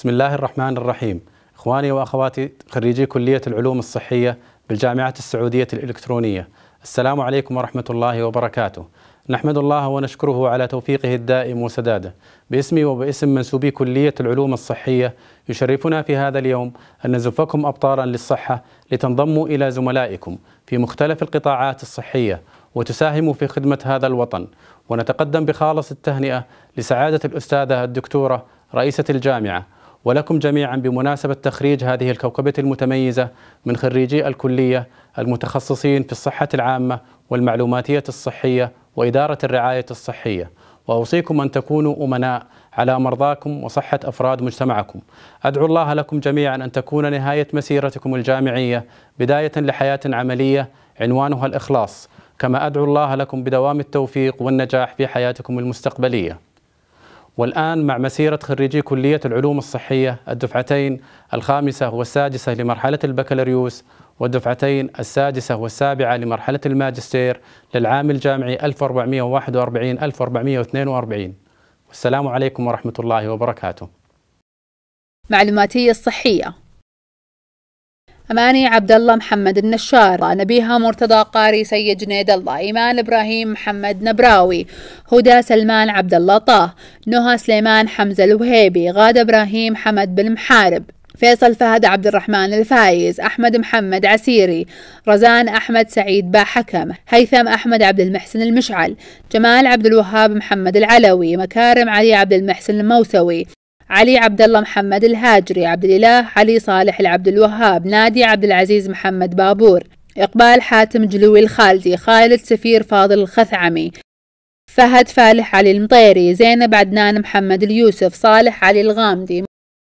بسم الله الرحمن الرحيم إخواني وأخواتي خريجي كلية العلوم الصحية بالجامعة السعودية الإلكترونية السلام عليكم ورحمة الله وبركاته نحمد الله ونشكره على توفيقه الدائم وسداده باسمي وباسم منسوبي كلية العلوم الصحية يشرفنا في هذا اليوم أن نزفكم أبطالا للصحة لتنضموا إلى زملائكم في مختلف القطاعات الصحية وتساهموا في خدمة هذا الوطن ونتقدم بخالص التهنئة لسعادة الأستاذة الدكتورة رئيسة الجامعة ولكم جميعا بمناسبة تخريج هذه الكوكبة المتميزة من خريجي الكلية المتخصصين في الصحة العامة والمعلوماتية الصحية وإدارة الرعاية الصحية وأوصيكم أن تكونوا أمناء على مرضاكم وصحة أفراد مجتمعكم أدعو الله لكم جميعا أن تكون نهاية مسيرتكم الجامعية بداية لحياة عملية عنوانها الإخلاص كما أدعو الله لكم بدوام التوفيق والنجاح في حياتكم المستقبلية والآن مع مسيرة خريجي كلية العلوم الصحية الدفعتين الخامسة والسادسة لمرحلة البكالوريوس والدفعتين السادسة والسابعة لمرحلة الماجستير للعام الجامعي 1441 1442 والسلام عليكم ورحمة الله وبركاته معلوماتية الصحية أماني عبد الله محمد النشار نبيها مرتضى قاري سيد جنيد الله إيمان إبراهيم محمد نبراوي هدى سلمان عبد الله طه نهى سليمان حمزة الوهيبي غادة إبراهيم حمد بن محارب فيصل فهد عبد الرحمن الفايز أحمد محمد عسيري رزان أحمد سعيد با حكم هيثم أحمد عبد المحسن المشعل جمال عبد الوهاب محمد العلوي مكارم علي عبد المحسن الموسوي علي عبد الله محمد الهاجري عبد الاله علي صالح العبد الوهاب نادي عبد العزيز محمد بابور إقبال حاتم جلوي الخالدي خالد سفير فاضل الخثعمي فهد فالح علي المطيري زينب عدنان محمد اليوسف صالح علي الغامدي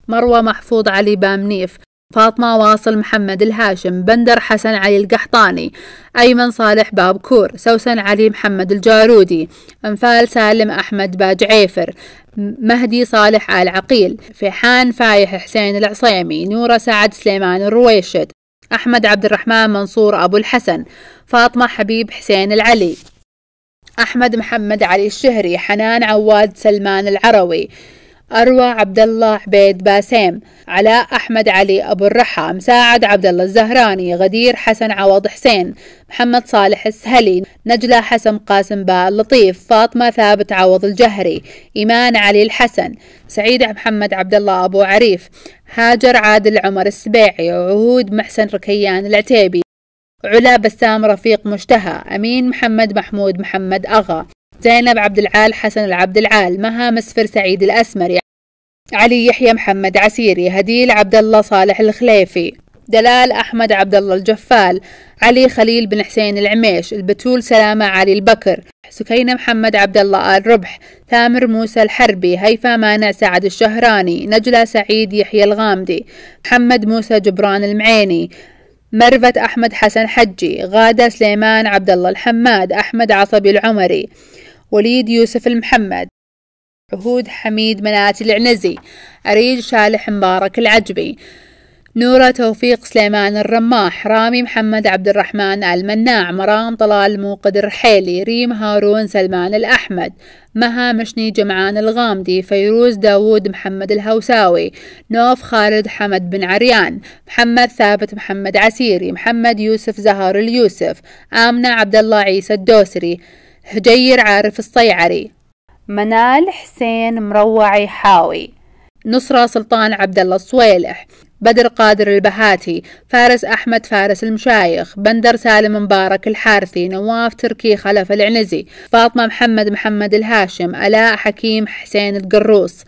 مروة محفوظ علي بامنيف فاطمة واصل محمد الهاشم بندر حسن علي القحطاني أيمن صالح بابكور سوسن علي محمد الجارودي أنفال سالم أحمد باجعيفر مهدي صالح آل عقيل فيحان فايح حسين العصيمي نورة سعد سليمان الرويشد أحمد عبد الرحمن منصور أبو الحسن فاطمة حبيب حسين العلي أحمد محمد علي الشهري حنان عواد سلمان العروي أروى عبد الله عبيد باسيم علاء أحمد علي أبو الرحى مساعد عبد الله الزهراني غدير حسن عوض حسين محمد صالح السهلي نجلة حسن قاسم باء لطيف فاطمة ثابت عوض الجهري إيمان علي الحسن سعيد محمد عبد الله أبو عريف هاجر عادل عمر السبيعي وعهود محسن ركيان العتيبي علا بسام رفيق مشتهى أمين محمد محمود محمد أغا زينب عبد العال حسن العبد العال مها مسفر سعيد الأسمري علي يحيى محمد عسيري هديل عبد الله صالح الخليفي دلال أحمد عبد الله الجفال علي خليل بن حسين العميش البتول سلامة علي البكر سكينة محمد عبد الله آل ربح ثامر موسى الحربي هيفا مانع سعد الشهراني نجلة سعيد يحيى الغامدي محمد موسى جبران المعيني مرفة أحمد حسن حجي غادة سليمان عبد الله الحماد أحمد عصبي العمري وليد يوسف المحمد عهود حميد مناتي العنزي أريج شالح مبارك العجبي نورة توفيق سليمان الرماح رامي محمد عبد الرحمن المناع مرام طلال موقد الرحيلي ريم هارون سلمان الأحمد مها مشني جمعان الغامدي فيروز داوود محمد الهوساوي نوف خالد حمد بن عريان محمد ثابت محمد عسيري محمد يوسف زهر اليوسف آمنة عبد الله عيسى الدوسري هجير عارف الصيعري منال حسين مروعي حاوي نصرة سلطان عبد الله الصويلح بدر قادر البهاتي فارس أحمد فارس المشايخ بندر سالم مبارك الحارثي نواف تركي خلف العنزي فاطمة محمد محمد الهاشم ألاء حكيم حسين القروس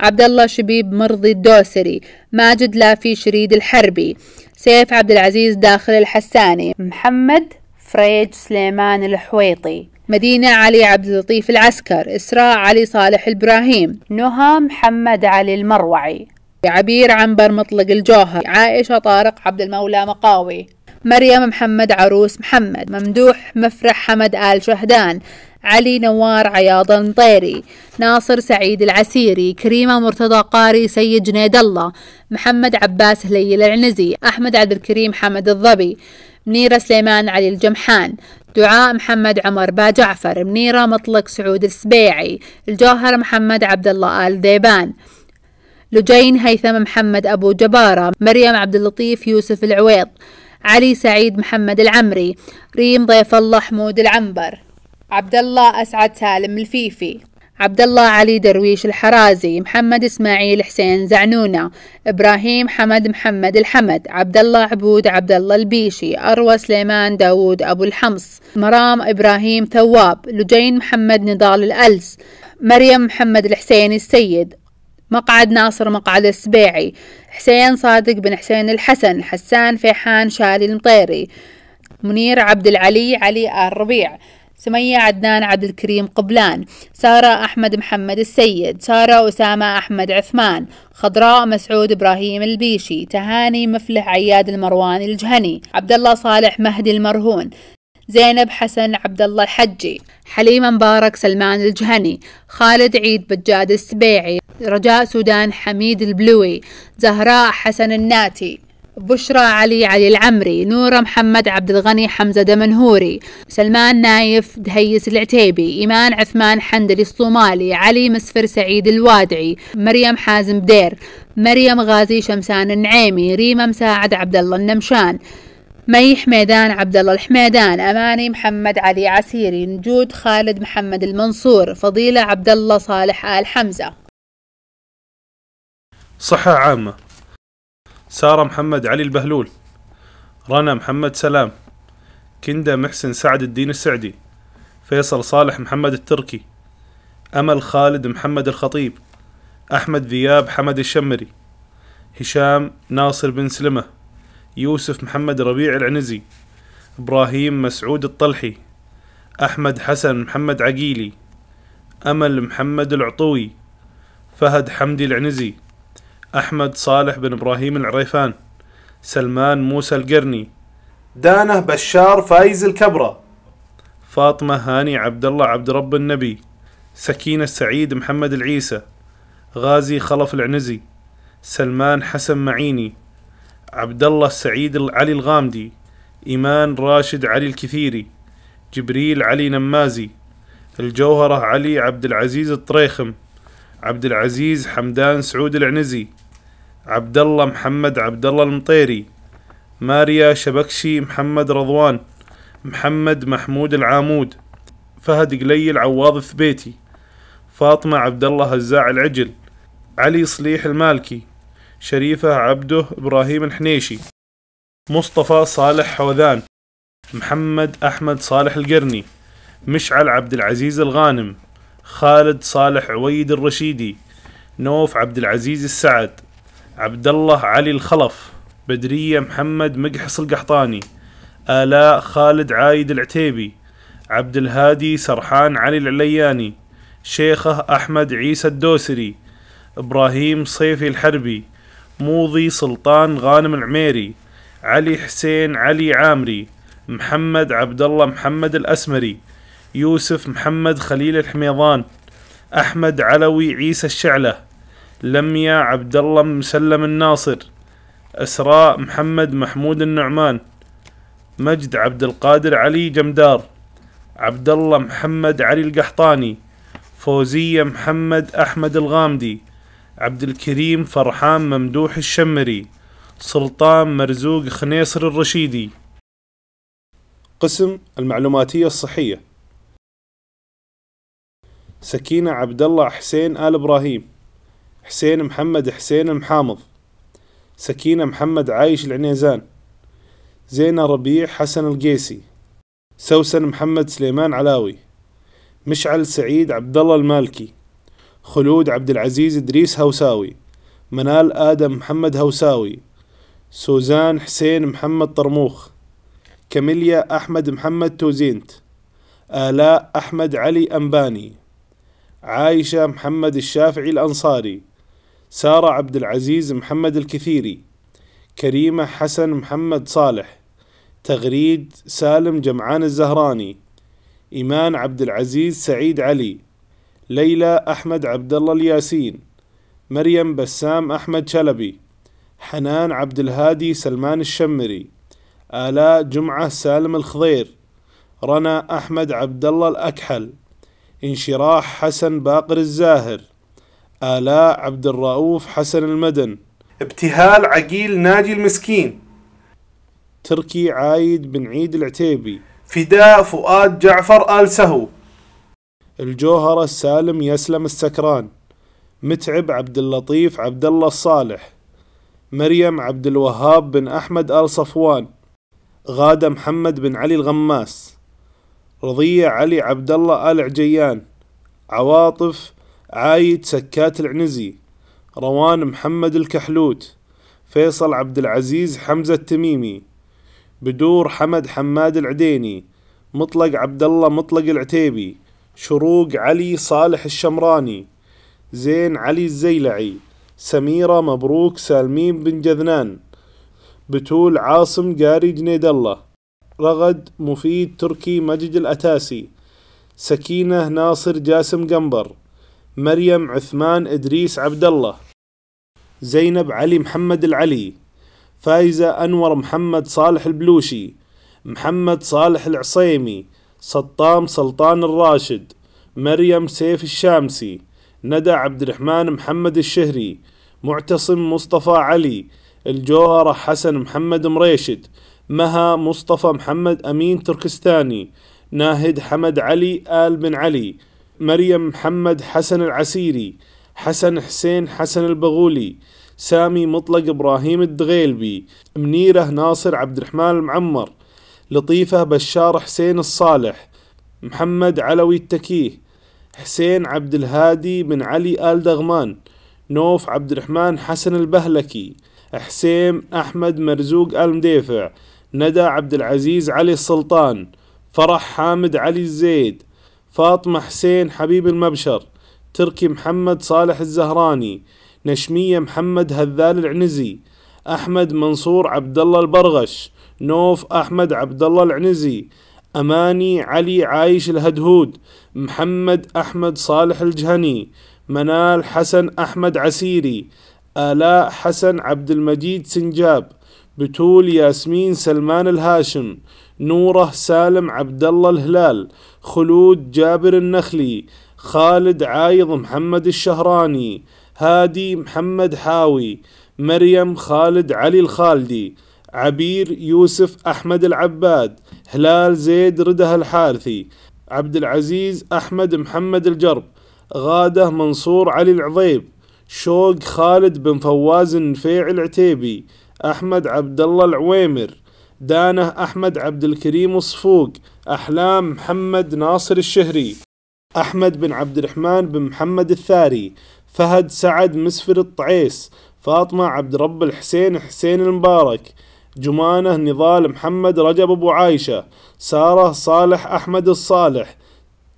عبد الله شبيب مرضي الدوسري ماجد لافي شريد الحربي سيف عبد العزيز داخل الحساني محمد فريج سليمان الحويطي مدينة علي عبد اللطيف العسكر إسراء علي صالح إبراهيم نهى محمد علي المروعي عبير عنبر مطلق الجوهر عائشة طارق عبد المولى مقاوي مريم محمد عروس محمد ممدوح مفرح حمد آل شهدان علي نوار عياض المطيري ناصر سعيد العسيري كريمة مرتضى قاري سيد جنيد الله محمد عباس هليل العنزي أحمد عبد الكريم حمد الظبي منيرة سليمان علي الجمحان دعاء محمد عمر با جعفر منيرة مطلق سعود السبيعي الجوهر محمد عبد الله آل ديبان لجين هيثم محمد أبو جبارة مريم عبد اللطيف يوسف العويض علي سعيد محمد العمري ريم ضيف الله حمود العنبر عبد الله أسعد سالم الفيفي عبد الله علي درويش الحرازي محمد إسماعيل حسين زعنونة إبراهيم حمد محمد الحمد عبد الله عبود عبد الله البيشي أروى سليمان داوود أبو الحمص مرام إبراهيم ثواب لجين محمد نضال الألس مريم محمد الحسين السيد مقعد ناصر مقعد السبيعي حسين صادق بن حسين الحسن حسان فيحان شالي المطيري منير عبد العلي علي الربيع سمية عدنان عبد الكريم قبلان سارة أحمد محمد السيد سارة أسامة أحمد عثمان خضراء مسعود إبراهيم البيشي تهاني مفلح عياد المروان الجهني عبد الله صالح مهدي المرهون زينب حسن عبد الله الحجي حليمة مبارك سلمان الجهني خالد عيد بجاد السبيعي رجاء سودان حميد البلوي زهراء حسن الناتي بشرى علي علي العمري نورة محمد عبد الغني حمزة دمنهوري سلمان نايف دهيس العتيبي إيمان عثمان حندلي الصومالي علي مسفر سعيد الوادعي مريم حازم بدير مريم غازي شمسان النعيمي ريما مساعد عبد الله النمشان مي حميدان عبد الله الحميدان اماني محمد علي عسيري نجود خالد محمد المنصور فضيله عبد الله صالح ال حمزه صحه عامه سارة محمد علي البهلول رنا محمد سلام كندا محسن سعد الدين السعدي فيصل صالح محمد التركي أمل خالد محمد الخطيب أحمد ذياب حمد الشمري هشام ناصر بن سلمة يوسف محمد ربيع العنزي إبراهيم مسعود الطلحي أحمد حسن محمد عقيلي أمل محمد العطوي فهد حمدي العنزي أحمد صالح بن إبراهيم العريفان سلمان موسى القرني دانه بشار فايز الكبرى فاطمة هاني عبد الله عبد رب النبي سكينة سعيد محمد العيسى غازي خلف العنزي سلمان حسن معيني عبد الله سعيد علي الغامدي إيمان راشد علي الكثيري جبريل علي نمازي الجوهرة علي عبد العزيز الطريخم عبد العزيز حمدان سعود العنزي عبد الله محمد عبد الله المطيري ماريا شبكشي محمد رضوان محمد محمود العامود فهد قليل عواض الثبيتي فاطمة عبد الله هزاع العجل علي صليح المالكي شريفة عبده إبراهيم الحنيشي مصطفى صالح حوذان محمد أحمد صالح القرني مشعل عبد العزيز الغانم خالد صالح عويد الرشيدي نوف عبد العزيز السعد عبد الله علي الخلف بدرية محمد مقحص القحطاني آلاء خالد عايد العتيبي عبد الهادي سرحان علي العلياني شيخه أحمد عيسى الدوسري إبراهيم صيفي الحربي موضي سلطان غانم العميري علي حسين علي عامري محمد عبد الله محمد الأسمري يوسف محمد خليل الحميضان أحمد علوي عيسى الشعله لميا عبد الله مسلم الناصر اسراء محمد محمود النعمان مجد عبد القادر علي جمدار عبد الله محمد علي القحطاني فوزية محمد أحمد الغامدي عبد الكريم فرحان ممدوح الشمري سلطان مرزوق خنيصر الرشيدي قسم المعلوماتية الصحية سكينة عبد الله حسين آل إبراهيم حسين محمد حسين المحامض سكينة محمد عايش العنيزان زينة ربيع حسن القيسي سوسن محمد سليمان علاوي مشعل سعيد عبد الله المالكي خلود عبد العزيز ادريس هوساوي منال ادم محمد هوساوي سوزان حسين محمد طرموخ كاميليا احمد محمد توزينت آلاء احمد علي انباني عايشة محمد الشافعي الانصاري سارة عبد العزيز محمد الكثيري كريمة حسن محمد صالح تغريد سالم جمعان الزهراني إيمان عبد العزيز سعيد علي ليلى أحمد عبد الله الياسين مريم بسام أحمد شلبي حنان عبد الهادي سلمان الشمري آلاء جمعة سالم الخضير رنا أحمد عبد الله الأكحل انشراح حسن باقر الزاهر آلاء عبد الرؤوف حسن المدن ابتهال عقيل ناجي المسكين تركي عايد بن عيد العتيبي فداء فؤاد جعفر آل سهو الجوهرة السالم يسلم السكران متعب عبد اللطيف عبد الله الصالح مريم عبد الوهاب بن أحمد آل صفوان غادة محمد بن علي الغماس رضية علي عبد الله آل عجيان عواطف عايد سكات العنزي روان محمد الكحلوت فيصل عبد العزيز حمزة التميمي بدور حمد حماد العديني مطلق عبد الله مطلق العتيبي شروق علي صالح الشمراني زين علي الزيلعي سميرة مبروك سالمين بن جذنان بتول عاصم قاري جنيد الله رغد مفيد تركي مجد الأتاسي سكينة ناصر جاسم قنبر مريم عثمان إدريس عبد الله زينب علي محمد العلي فايزة أنور محمد صالح البلوشي محمد صالح العصيمي سطام سلطان الراشد مريم سيف الشامسي ندى عبد الرحمن محمد الشهري معتصم مصطفى علي الجوهرة حسن محمد مريشد مها مصطفى محمد أمين تركستاني ناهد حمد علي آل بن علي مريم محمد حسن العسيري حسن حسين حسن البغولي سامي مطلق إبراهيم الدغيلبي منيرة ناصر عبد الرحمن المعمر لطيفة بشار حسين الصالح محمد علوي التكيه حسين عبد الهادي بن علي آل دغمان نوف عبد الرحمن حسن البهلكي حسين أحمد مرزوق المديفع ندى عبد العزيز علي السلطان فرح حامد علي الزيد فاطمة حسين حبيب المبشر تركي محمد صالح الزهراني نشمية محمد هذال العنزي أحمد منصور عبد الله البرغش نوف أحمد عبد الله العنزي أماني علي عايش الهدهود محمد أحمد صالح الجهني منال حسن أحمد عسيري آلاء حسن عبد المجيد سنجاب بتول ياسمين سلمان الهاشم نوره سالم عبد الله الهلال خلود جابر النخلي خالد عايض محمد الشهراني هادي محمد حاوي مريم خالد علي الخالدي عبير يوسف أحمد العباد هلال زيد رده الحارثي عبد العزيز أحمد محمد الجرب غادة منصور علي العضيب شوق خالد بن فواز النفيع العتيبي أحمد عبد الله العويمر دانه أحمد عبد الكريم الصفوق أحلام محمد ناصر الشهري أحمد بن عبد الرحمن بن محمد الثاري فهد سعد مسفر الطعيس فاطمة عبد رب الحسين حسين المبارك جمانة نضال محمد رجب أبو عايشة سارة صالح أحمد الصالح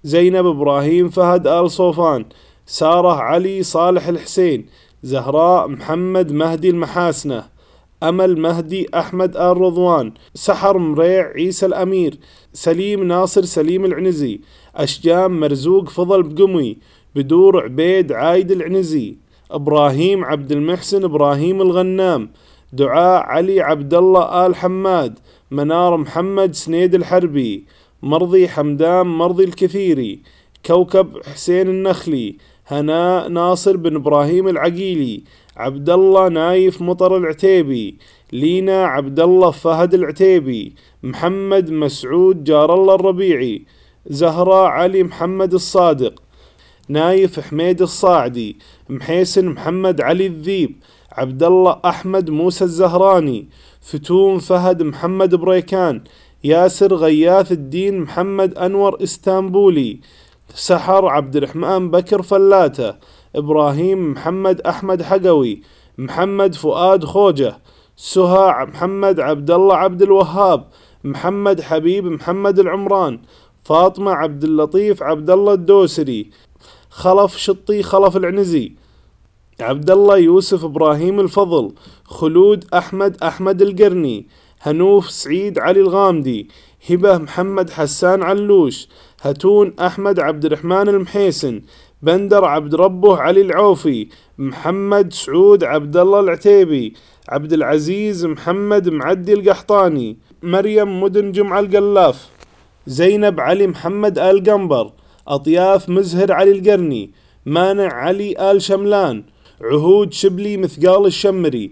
زينب إبراهيم فهد آل صوفان سارة علي صالح الحسين زهراء محمد مهدي المحاسنة أمل مهدي أحمد آل رضوان سحر مريع عيسى الأمير سليم ناصر سليم العنزي أشجام مرزوق فضل بقمي بدور عبيد عايد العنزي إبراهيم عبد المحسن إبراهيم الغنام دعاء علي عبد الله آل حماد منار محمد سنيد الحربي مرضي حمدان مرضي الكثيري كوكب حسين النخلي هناء ناصر بن ابراهيم العقيلي عبد الله نايف مطر العتيبي لينا عبد الله فهد العتيبي محمد مسعود جار الله الربيعي زهرة علي محمد الصادق نايف حميد الصاعدي محيسن محمد علي الذيب عبد الله احمد موسى الزهراني فتون فهد محمد بريكان ياسر غياث الدين محمد انور اسطنبولي سحر عبد الرحمن بكر فلاتة إبراهيم محمد أحمد حقوي محمد فؤاد خوجة سهى محمد عبد الله عبد الوهاب محمد حبيب محمد العمران فاطمة عبد اللطيف عبد الله الدوسري خلف شطي خلف العنزي عبد الله يوسف ابراهيم الفضل خلود احمد احمد القرني هنوف سعيد علي الغامدي هبة محمد حسان علوش هتون أحمد عبد الرحمن المحيسن بندر عبد ربه علي العوفي محمد سعود عبد الله العتيبي عبد العزيز محمد معدي القحطاني مريم مدن جمعة القلاف زينب علي محمد آل قنبر أطياف مزهر علي القرني مانع علي آل شملان عهود شبلي مثقال الشمري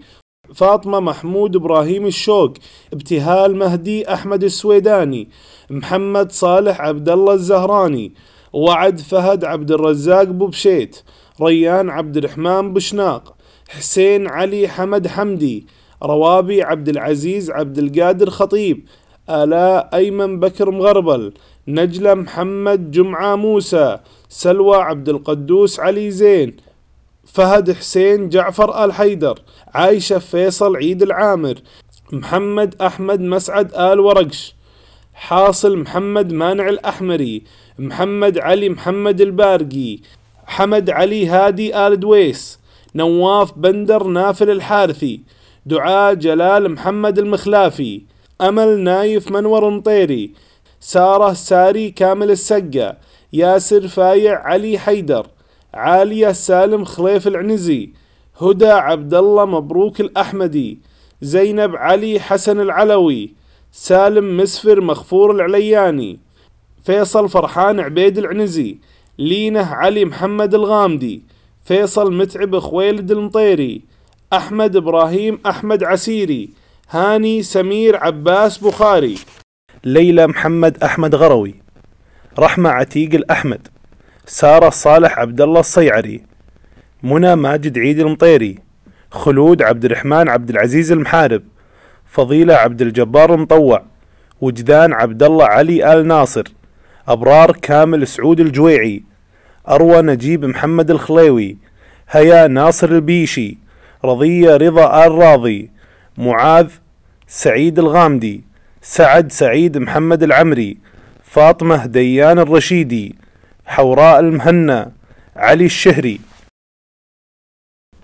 فاطمة محمود إبراهيم الشوق ابتهال مهدي أحمد السويداني محمد صالح عبد الله الزهراني وعد فهد عبد الرزاق بوبشيت ريان عبد الرحمن بشناق حسين علي حمد حمدي روابي عبد العزيز عبد القادر خطيب آلاء أيمن بكر مغربل نجلة محمد جمعة موسى سلوى عبد القدوس علي زين فهد حسين جعفر آل حيدر عايشة فيصل عيد العامر محمد أحمد مسعد آل ورقش حاصل محمد مانع الأحمري محمد علي محمد البارقي حمد علي هادي آل دويس نواف بندر نافل الحارثي دعاء جلال محمد المخلافي أمل نايف منور مطيري سارة ساري كامل السقة ياسر فايع علي حيدر عالية سالم خليف العنزي هدى عبد الله مبروك الأحمدي زينب علي حسن العلوي سالم مسفر مخفور العلياني فيصل فرحان عبيد العنزي لينه علي محمد الغامدي فيصل متعب خويلد المطيري أحمد إبراهيم أحمد عسيري هاني سمير عباس بخاري ليلى محمد أحمد غروي رحمة عتيق الأحمد سارة صالح عبد الله الصيعري منى ماجد عيد المطيري خلود عبد الرحمن عبد العزيز المحارب فضيلة عبد الجبار المطوع وجدان عبد الله علي آل ناصر أبرار كامل سعود الجويعي أروى نجيب محمد الخليوي هيا ناصر البيشي رضية رضا آل راضي معاذ سعيد الغامدي سعد سعيد محمد العمري فاطمة ديان الرشيدي حوراء المهنا علي الشهري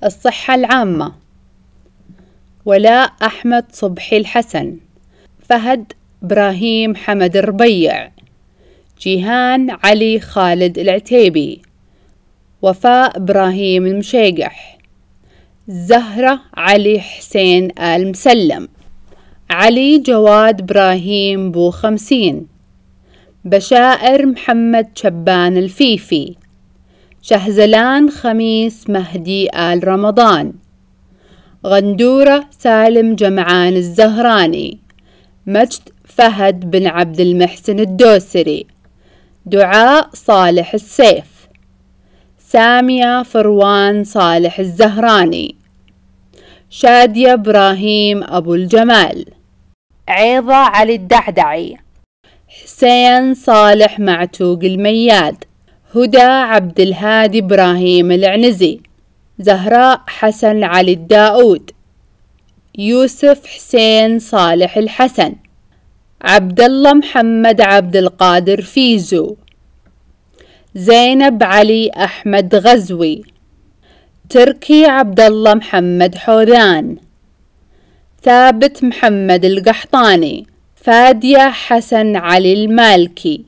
الصحة العامة ولاء أحمد صبحي الحسن فهد إبراهيم حمد الربيع جيهان علي خالد العتيبي وفاء إبراهيم المشيقح زهرة علي حسين آل مسلم علي جواد إبراهيم بو خمسين بشائر محمد شبان الفيفي شهزلان خميس مهدي آل رمضان غندورة سالم جمعان الزهراني مجد فهد بن عبد المحسن الدوسري دعاء صالح السيف سامية فروان صالح الزهراني شادية إبراهيم أبو الجمال عيضة علي الدعدعي حسين صالح معتوق المياد هدى عبد الهادي إبراهيم العنزي زهراء حسن علي الداود يوسف حسين صالح الحسن عبد الله محمد عبد القادر فيزو زينب علي أحمد غزوي تركي عبد الله محمد حوذان ثابت محمد القحطاني فادية حسن علي المالكي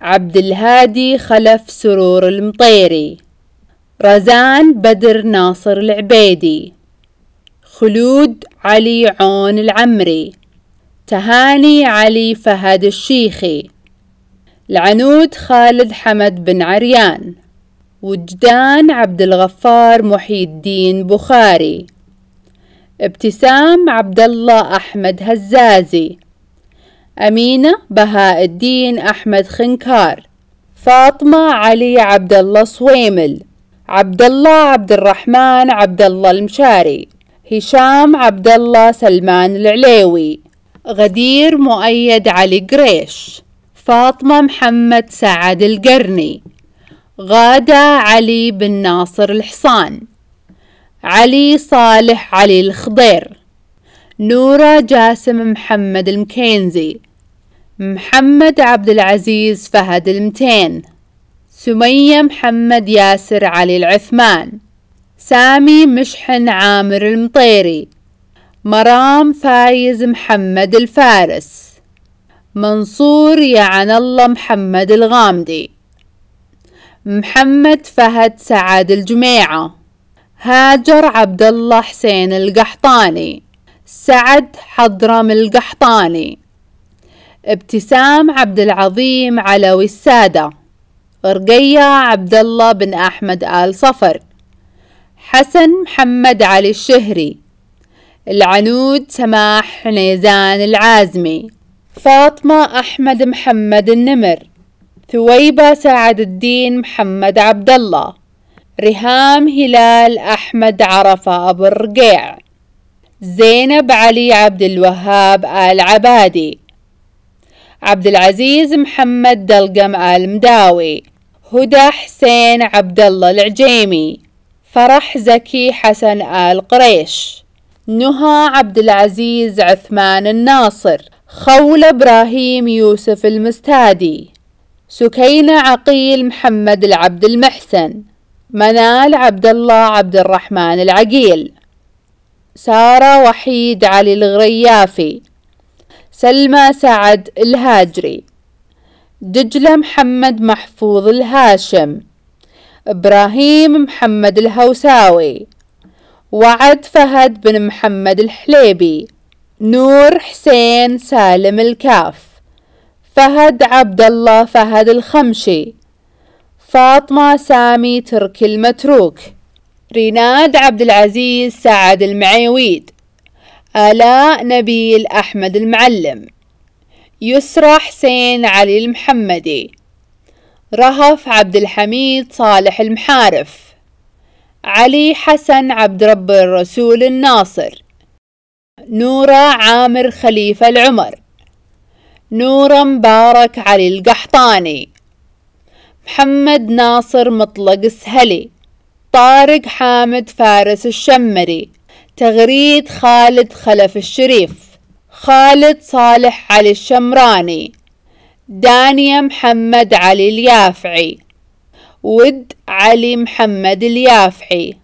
عبد الهادي خلف سرور المطيري رزان بدر ناصر العبيدي خلود علي عون العمري تهاني علي فهد الشيخي العنود خالد حمد بن عريان وجدان عبد الغفار محي الدين بخاري ابتسام عبد الله احمد هزازي أمينة بهاء الدين أحمد خنكار فاطمة علي عبد الله صويمل عبد الله عبد الرحمن عبد الله المشاري هشام عبد الله سلمان العليوي غدير مؤيد علي قريش فاطمة محمد سعد القرني غادة علي بن ناصر الحصان علي صالح علي الخضير نورا جاسم محمد المكينزي محمد عبد العزيز فهد المتين سمية محمد ياسر علي العثمان سامي مشحن عامر المطيري مرام فايز محمد الفارس منصور يعن الله محمد الغامدي محمد فهد سعد الجميعة هاجر عبد الله حسين القحطاني سعد حضرم القحطاني ابتسام عبد العظيم علوي السادة رقية عبد الله بن أحمد آل صفر حسن محمد علي الشهري العنود سماح نيزان العازمي فاطمة أحمد محمد النمر ثويبة سعد الدين محمد عبد الله رهام هلال أحمد عرفة أبو الرقيع زينب علي عبد الوهاب آل عبادي عبد العزيز محمد دلقم آل مداوي هدى حسين عبد الله العجيمي فرح زكي حسن آل قريش نهى عبد العزيز عثمان الناصر خولة إبراهيم يوسف المستادي سكينة عقيل محمد العبد المحسن منال عبد الله عبد الرحمن العقيل سارة وحيد علي الغريافي سلمى سعد الهاجري دجلة محمد محفوظ الهاشم إبراهيم محمد الهوساوي وعد فهد بن محمد الحليبي نور حسين سالم الكاف فهد عبد الله فهد الخمشي فاطمة سامي تركي المتروك ريناد عبد العزيز سعد المعيويد آلاء نبيل أحمد المعلم يسرى حسين علي المحمدي رهف عبد الحميد صالح المحارف علي حسن عبد رب الرسول الناصر نورة عامر خليفة العمر نورة مبارك علي القحطاني محمد ناصر مطلق السهلي طارق حامد فارس الشمري تغريد خالد خلف الشريف خالد صالح علي الشمراني دانية محمد علي اليافعي ود علي محمد اليافعي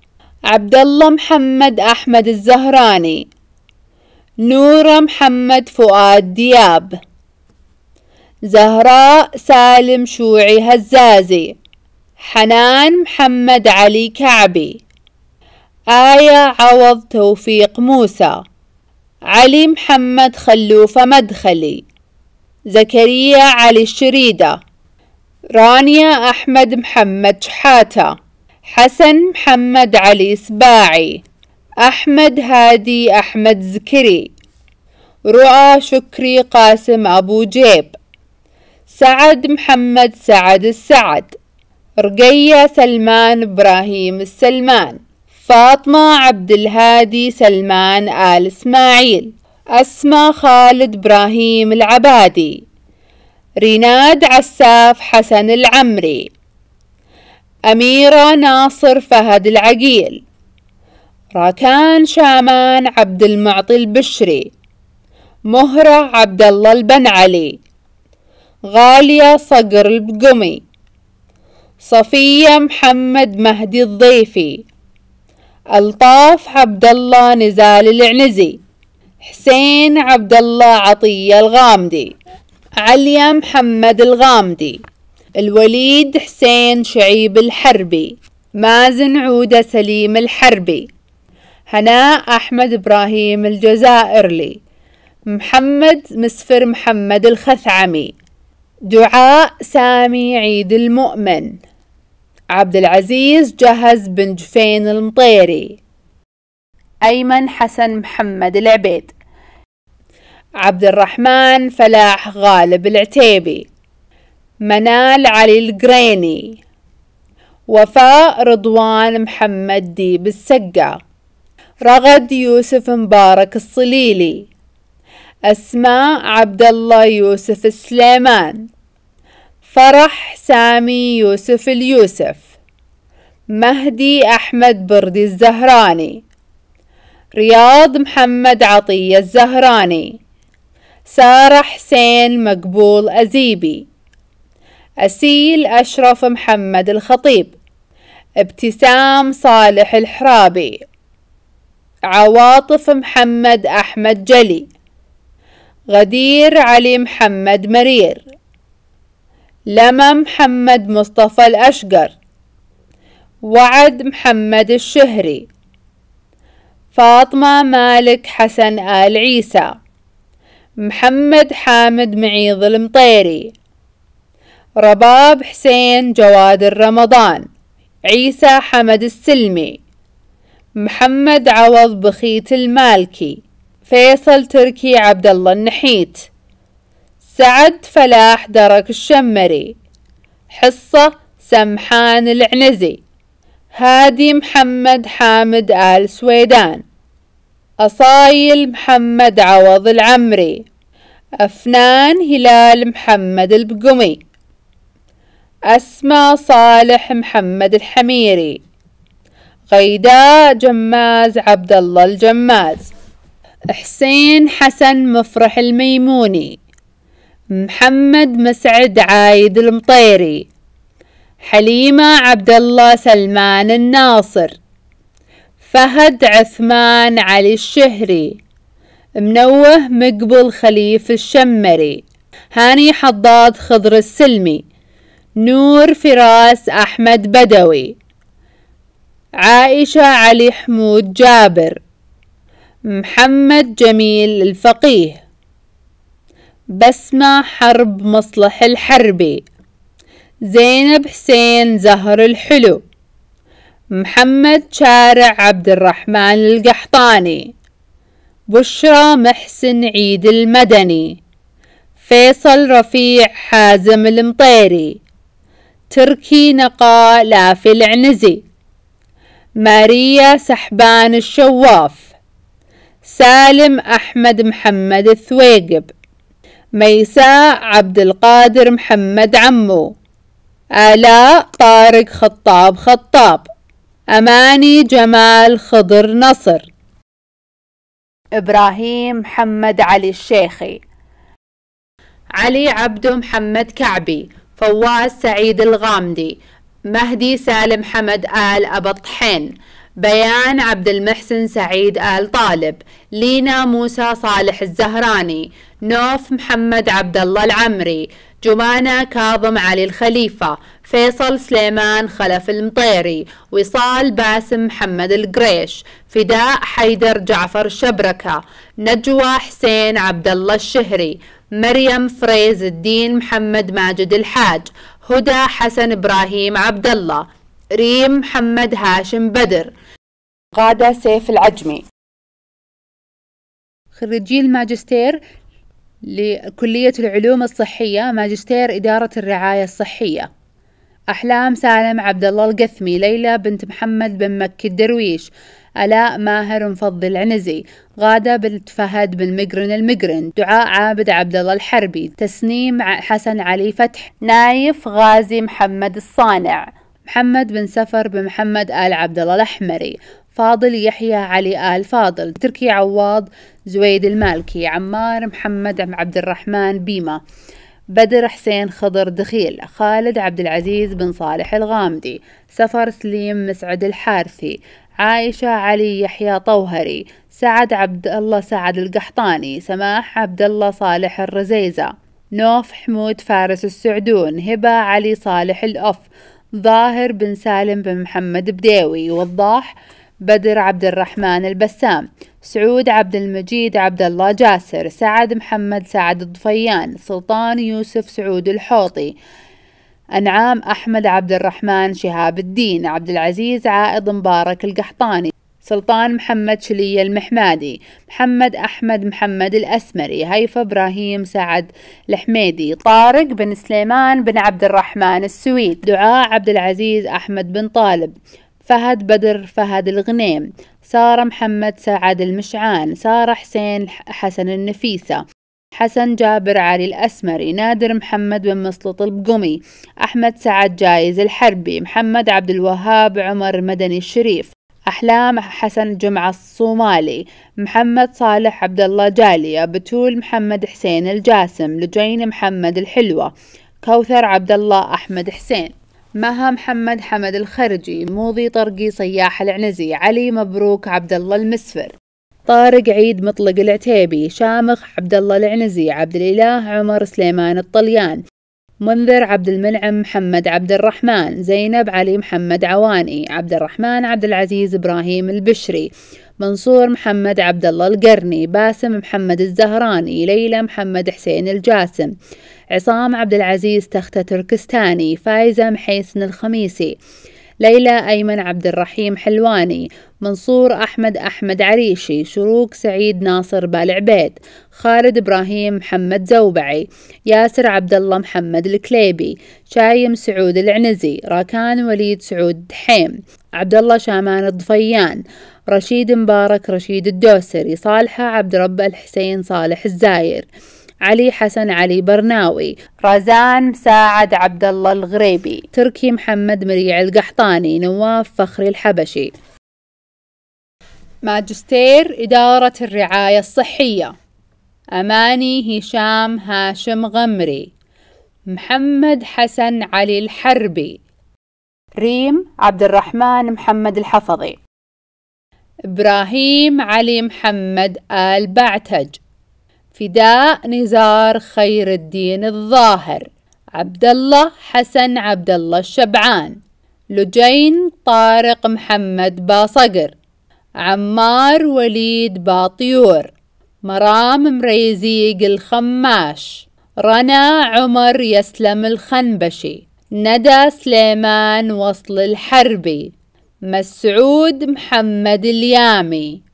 عبد الله محمد أحمد الزهراني نورة محمد فؤاد دياب زهراء سالم شوعي هزازي حنان محمد علي كعبي آية عوض توفيق موسى علي محمد خلوفة مدخلي زكريا علي الشريدة رانيا أحمد محمد شحاتة حسن محمد علي سباعي أحمد هادي أحمد زكري رؤى شكري قاسم أبو جيب سعد محمد سعد السعد رقية سلمان إبراهيم السلمان فاطمة عبد الهادي سلمان آل إسماعيل أسماء خالد إبراهيم العبادي ريناد عساف حسن العمري أميرة ناصر فهد العقيل راكان شامان عبد المعطي البشري مهرة عبد الله البن علي غالية صقر البقمي صفية محمد مهدي الضيفي ألطاف عبد الله نزال العنزي حسين عبد الله عطية الغامدي عليا محمد الغامدي الوليد حسين شعيب الحربي مازن عودة سليم الحربي هناء أحمد إبراهيم الجزائرلي محمد مسفر محمد الخثعمي دعاء سامي عيد المؤمن عبد العزيز جهز بن جفين المطيري أيمن حسن محمد العبيد عبد الرحمن فلاح غالب العتيبي منال علي القريني وفاء رضوان محمد ديب السقا رغد يوسف مبارك الصليلي أسماء عبد الله يوسف السليمان فرح سامي يوسف اليوسف مهدي أحمد بردي الزهراني رياض محمد عطية الزهراني سارة حسين مقبول أزيبي أسيل أشرف محمد الخطيب ابتسام صالح الحرابي عواطف محمد أحمد جلي غدير علي محمد مرير لما محمد مصطفى الأشقر وعد محمد الشهري فاطمة مالك حسن آل عيسى محمد حامد معيض المطيري رباب حسين جواد الرمضان عيسى حمد السلمي محمد عوض بخيت المالكي فيصل تركي عبد الله النحيت سعد فلاح درك الشمري حصة سمحان العنزي هادي محمد حامد آل سويدان أصايل محمد عوض العمري أفنان هلال محمد البقمي أسمى صالح محمد الحميري غيداء جماز عبد الله الجماز حسين حسن مفرح الميموني محمد مسعد عايد المطيري حليمة عبد الله سلمان الناصر فهد عثمان علي الشهري منوه مقبل خليف الشمري هاني حضاد خضر السلمي نور فراس أحمد بدوي عائشة علي حمود جابر محمد جميل الفقيه بسمة حرب مصلح الحربي زينب حسين زهر الحلو محمد شارع عبد الرحمن القحطاني بشرى محسن عيد المدني فيصل رفيع حازم المطيري تركي نقاء لافي العنزي ماريا سحبان الشواف سالم أحمد محمد الثويقب ميساء عبد القادر محمد عمو آلاء طارق خطاب خطاب أماني جمال خضر نصر إبراهيم محمد علي الشيخي علي عبد محمد كعبي فواز سعيد الغامدي مهدي سالم حمد آل أبطحين بيان عبد المحسن سعيد آل طالب لينا موسى صالح الزهراني نوف محمد عبد الله العمري جمانة كاظم علي الخليفة فيصل سليمان خلف المطيري وصال باسم محمد القريش فداء حيدر جعفر شبركة نجوى حسين عبد الله الشهري مريم فريز الدين محمد ماجد الحاج هدى حسن إبراهيم عبد الله ريم محمد هاشم بدر غادة سيف العجمي خريجي الماجستير لكلية العلوم الصحية ماجستير إدارة الرعاية الصحية أحلام سالم عبد الله القثمي ليلى بنت محمد بن مكي الدرويش ألاء ماهر مفضل العنزي غادة بنت فهد بن مقرن المقرن دعاء عابد عبد الله الحربي تسنيم حسن علي فتح نايف غازي محمد الصانع محمد بن سفر بن محمد آل عبد الله الأحمري فاضل يحيى علي آل فاضل تركي عواض زويد المالكي عمار محمد عبد الرحمن بيما بدر حسين خضر دخيل خالد عبد العزيز بن صالح الغامدي سفر سليم مسعد الحارثي عائشة علي يحيى طوهري سعد عبد الله سعد القحطاني سماح عبد الله صالح الرزيزة نوف حمود فارس السعدون هبة علي صالح الأف ظاهر بن سالم بن محمد بديوي وضاح بدر عبد الرحمن البسام سعود عبد المجيد عبد الله جاسر سعد محمد سعد الضفيان سلطان يوسف سعود الحوطي أنعام أحمد عبد الرحمن شهاب الدين عبد العزيز عائض مبارك القحطاني سلطان محمد شلية المحمادي محمد أحمد محمد الأسمري هيفا إبراهيم سعد الحميدي طارق بن سليمان بن عبد الرحمن السويد دعاء عبد العزيز أحمد بن طالب فهد بدر فهد الغنيم سارة محمد سعد المشعان سارة حسين حسن النفيسة حسن جابر علي الأسمري نادر محمد بن مسلط البقمي أحمد سعد جايز الحربي محمد عبد الوهاب عمر مدني الشريف أحلام حسن جمعة الصومالي محمد صالح عبد الله جالية بتول محمد حسين الجاسم لجين محمد الحلوة كوثر عبد الله أحمد حسين مها محمد حمد الخرجي موضي طرقي صياح العنزي علي مبروك عبد الله المسفر طارق عيد مطلق العتيبي شامخ عبد الله العنزي عبد الاله عمر سليمان الطليان منذر عبد المنعم محمد عبد الرحمن زينب علي محمد عواني عبد الرحمن عبد العزيز ابراهيم البشري منصور محمد عبد الله القرني باسم محمد الزهراني ليلى محمد حسين الجاسم عصام عبد العزيز تختة تركستاني فايزة محيسن الخميسي ليلى أيمن عبد الرحيم حلواني منصور أحمد أحمد عريشي شروق سعيد ناصر بالعبيد خالد إبراهيم محمد زوبعي ياسر عبد الله محمد الكليبي شايم سعود العنزي راكان وليد سعود دحيم عبد الله شامان الضفيان رشيد مبارك رشيد الدوسري صالحة عبد رب الحسين صالح الزاير علي حسن علي برناوي رزان مساعد عبد الله الغريبي تركي محمد مريع القحطاني نواف فخري الحبشي ماجستير إدارة الرعاية الصحية أماني هشام هاشم غمري محمد حسن علي الحربي ريم عبد الرحمن محمد الحفظي إبراهيم علي محمد آل بعتج فداء نزار خير الدين الظاهر عبد الله حسن عبد الله الشبعان لجين طارق محمد باصقر عمار وليد باطيور مرام مريزيق الخماش رنا عمر يسلم الخنبشي ندى سليمان وصل الحربي مسعود محمد اليامي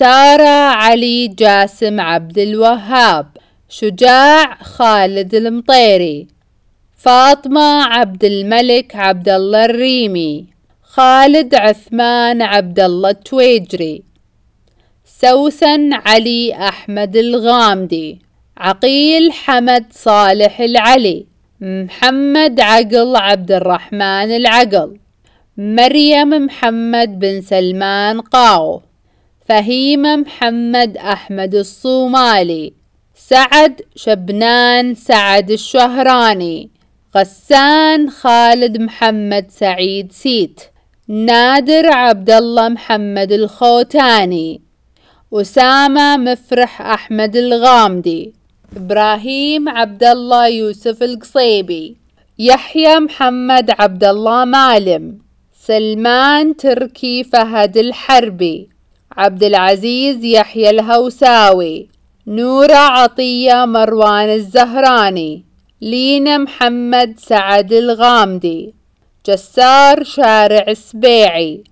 سارة علي جاسم عبد الوهاب شجاع خالد المطيري فاطمة عبد الملك عبد الله الريمي خالد عثمان عبد الله التويجري سوسن علي أحمد الغامدي عقيل حمد صالح العلي محمد عقل عبد الرحمن العقل مريم محمد بن سلمان قاو فهيمة محمد أحمد الصومالي سعد شبنان سعد الشهراني غسان خالد محمد سعيد سيت نادر عبد الله محمد الخوتاني أسامة مفرح أحمد الغامدي إبراهيم عبد الله يوسف القصيبي يحيى محمد عبد الله مالم سلمان تركي فهد الحربي عبد العزيز يحيى الهوساوي نورة عطية مروان الزهراني لينا محمد سعد الغامدي جسار شارع السبيعي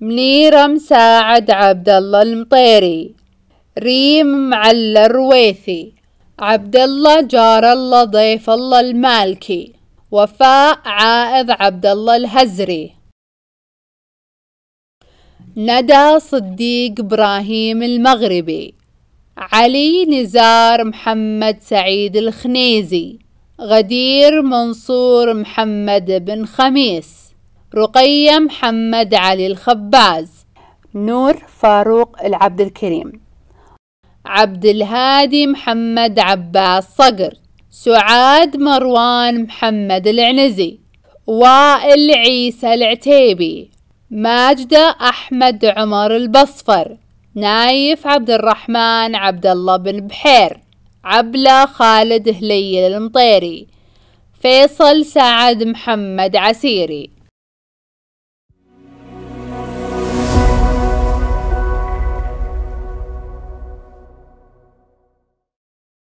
منيرة مساعد عبد الله المطيري ريم معلى الرويثي عبد الله جار الله ضيف الله المالكي وفاء عائض عبد الله الهزري ندى صديق إبراهيم المغربي علي نزار محمد سعيد الخنيزي غدير منصور محمد بن خميس رقية محمد علي الخباز نور فاروق العبد الكريم عبد الهادي محمد عباس صقر سعاد مروان محمد العنزي وائل عيسى العتيبي ماجدة أحمد عمر البصفر نايف عبد الرحمن عبد الله بن بحير عبلة خالد هليل المطيري فيصل سعد محمد عسيري